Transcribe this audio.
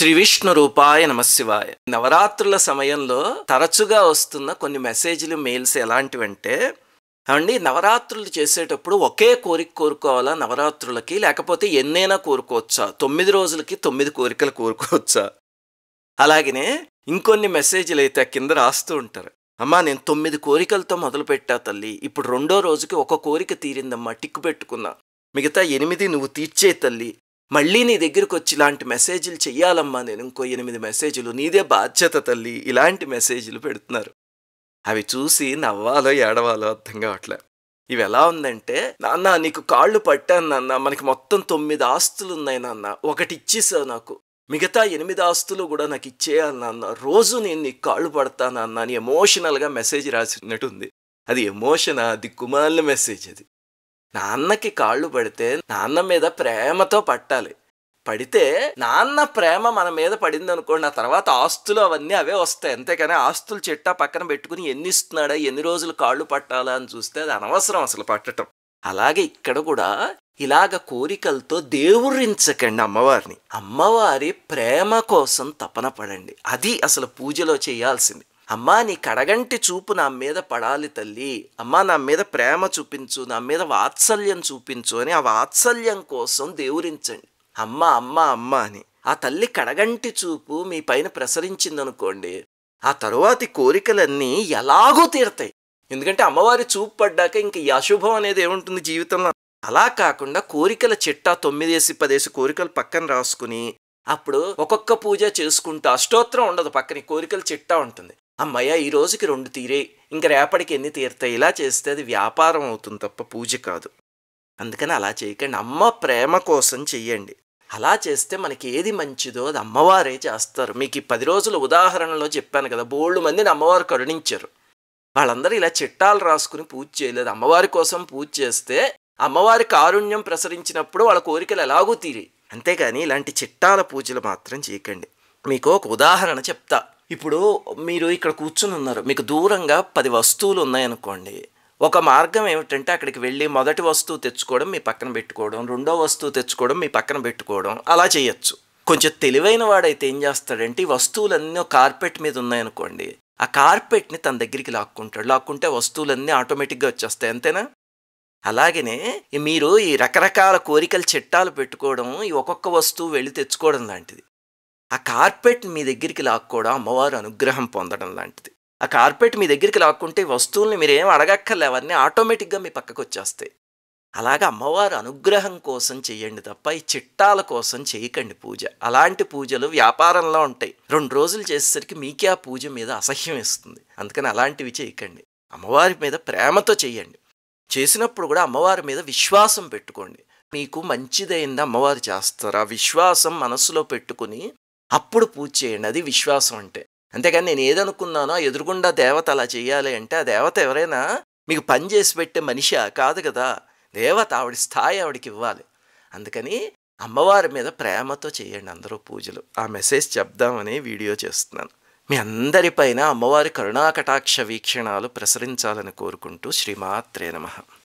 శ్రీ విష్ణు రూపాయ నమశివాయ నవరాత్రుల సమయంలో తరచుగా వస్తున్న కొన్ని మెసేజ్లు మెయిల్స్ ఎలాంటివంటే అండి నవరాత్రులు చేసేటప్పుడు ఒకే కోరిక కోరుకోవాలా నవరాత్రులకి లేకపోతే ఎన్నైనా కోరుకోవచ్చా తొమ్మిది రోజులకి తొమ్మిది కోరికలు కోరుకోవచ్చా అలాగనే ఇంకొన్ని మెసేజ్లు అయితే కింద రాస్తూ ఉంటారు అమ్మా నేను తొమ్మిది కోరికలతో మొదలుపెట్టా తల్లి ఇప్పుడు రెండో రోజుకి ఒక కోరిక తీరిందమ్మా టిక్కు పెట్టుకున్నా మిగతా ఎనిమిది నువ్వు తీర్చే తల్లి మళ్ళీ నీ దగ్గరకు వచ్చి ఇలాంటి మెసేజ్లు చెయ్యాలమ్మా నేను ఇంకో ఎనిమిది మెసేజ్లు నీదే బాధ్యత తల్లి ఇలాంటి మెసేజ్లు పెడుతున్నారు అవి చూసి నవ్వాలో ఏడవాలో అర్థం కావట్లే ఇవి ఎలా ఉందంటే నాన్న నీకు కాళ్ళు పట్టాను నాన్న మనకి మొత్తం తొమ్మిది ఆస్తులు ఉన్నాయి నాన్న ఒకటి ఇచ్చేసావు నాకు మిగతా ఎనిమిది ఆస్తులు కూడా నాకు ఇచ్చేయాలి నాన్న రోజు నేను నీకు కాళ్ళు పడతానన్న అని ఎమోషనల్గా మెసేజ్ రాసినట్టు ఉంది అది ఎమోషన్ అది కుమార్ల మెసేజ్ అది నాన్నకి కాళ్ళు పడితే నాన్న మీద ప్రేమతో పట్టాలి పడితే నాన్న ప్రేమ మన మీద పడింది అనుకోండి ఆ తర్వాత ఆస్తులు అవన్నీ అవే వస్తాయి అంతేకాని ఆస్తులు చెట్టా పక్కన పెట్టుకుని ఎన్ని ఇస్తున్నాడా ఎన్ని రోజులు కాళ్ళు పట్టాలా అని చూస్తే అది అనవసరం అసలు పట్టడం అలాగే ఇక్కడ కూడా ఇలాగ కోరికలతో దేవురించకండి అమ్మవారిని అమ్మవారి ప్రేమ కోసం తపన పడండి అది అసలు పూజలో చేయాల్సింది అమ్మా నీ కడగంటి చూపు నా మీద పడాలి తల్లి అమ్మా నా మీద ప్రేమ చూపించు నా మీద వాత్సల్యం చూపించు అని ఆ వాత్సల్యం కోసం దేవురించండి అమ్మ అమ్మ అమ్మ అని ఆ తల్లి కడగంటి చూపు మీ పైన ప్రసరించిందనుకోండి ఆ తరువాతి కోరికలన్నీ ఎలాగో తీరతాయి ఎందుకంటే అమ్మవారి చూపు పడ్డాక ఇంక ఈ అశుభం అనేది ఏముంటుంది జీవితంలో అలా కాకుండా కోరికల చిట్టా తొమ్మిదేసి పదేసి కోరికలు పక్కన రాసుకుని అప్పుడు ఒక్కొక్క పూజ చేసుకుంటూ అష్టోత్తరం ఉండదు పక్కన కోరికల చిట్టా ఉంటుంది అమ్మయ్య ఈ రోజుకి రెండు తీరే ఇంక రేపటికి ఎన్ని తీరుతాయి ఇలా చేస్తే అది వ్యాపారం అవుతుంది తప్ప పూజ కాదు అందుకని అలా చేయకండి అమ్మ ప్రేమ కోసం చెయ్యండి అలా చేస్తే మనకి ఏది మంచిదో అది అమ్మవారే చేస్తారు మీకు ఈ పది రోజుల ఉదాహరణలో చెప్పాను కదా బోళ్ళు మందిని అమ్మవారు కరుణించారు వాళ్ళందరూ ఇలా చిట్టాలు రాసుకుని పూజ చేయలేదు అమ్మవారి కోసం పూజ చేస్తే అమ్మవారి కారుణ్యం ప్రసరించినప్పుడు వాళ్ళ కోరికలు ఎలాగూ తీరి అంతేగాని ఇలాంటి చిట్టాల పూజలు మాత్రం చేయకండి మీకు ఒక ఉదాహరణ చెప్తా ఇప్పుడు మీరు ఇక్కడ కూర్చుని ఉన్నారు మీకు దూరంగా పది వస్తువులు ఉన్నాయనుకోండి ఒక మార్గం ఏమిటంటే అక్కడికి వెళ్ళి మొదటి వస్తువు తెచ్చుకోవడం మీ పక్కన పెట్టుకోవడం రెండో వస్తువు తెచ్చుకోవడం మీ పక్కన పెట్టుకోవడం అలా చేయొచ్చు కొంచెం తెలివైన వాడైతే ఏం చేస్తాడంటే ఈ వస్తువులన్నీ కార్పెట్ మీద ఉన్నాయనుకోండి ఆ కార్పెట్ని తన దగ్గరికి లాక్కుంటాడు లాక్కుంటే వస్తువులన్నీ ఆటోమేటిక్గా వచ్చేస్తాయి అంతేనా అలాగనే మీరు ఈ రకరకాల కోరికలు చిట్టాలు పెట్టుకోవడం ఈ ఒక్కొక్క వస్తువు వెళ్ళి తెచ్చుకోవడం లాంటిది ఆ కార్పెట్ మీ దగ్గరికి లాక్కోవడం అమ్మవారు అనుగ్రహం పొందడం లాంటిది ఆ కార్పెట్ మీ దగ్గరికి లాక్కుంటే వస్తువుల్ని మీరు ఏం అడగక్కర్లే అవన్నీ ఆటోమేటిక్గా మీ పక్కకు వచ్చేస్తాయి అలాగ అమ్మవారు అనుగ్రహం కోసం చేయండి తప్ప ఈ చిట్టాల కోసం చేయకండి పూజ అలాంటి పూజలు వ్యాపారంలో ఉంటాయి రెండు రోజులు చేసేసరికి మీకే ఆ పూజ మీద అసహ్యం ఇస్తుంది అందుకని అలాంటివి చేయకండి అమ్మవారి మీద ప్రేమతో చేయండి చేసినప్పుడు కూడా అమ్మవారి మీద విశ్వాసం పెట్టుకోండి మీకు మంచిదైంది అమ్మవారు చేస్తారు ఆ విశ్వాసం మనసులో పెట్టుకుని అప్పుడు పూజ చేయండి అది విశ్వాసం అంటే అంతేకాని నేను ఏదనుకున్నానో ఎదురుగుండా దేవత అలా చేయాలి అంటే ఆ దేవత ఎవరైనా మీకు పని చేసి పెట్టే మనిషి కాదు కదా దేవత ఆవిడ స్థాయి ఆవిడకి ఇవ్వాలి అందుకని అమ్మవారి మీద ప్రేమతో చేయండి అందరూ పూజలు ఆ మెసేజ్ చెప్దామని వీడియో చేస్తున్నాను మీ అందరిపైన అమ్మవారి కరుణాకటాక్ష వీక్షణాలు ప్రసరించాలని కోరుకుంటూ శ్రీమాత్రే నమ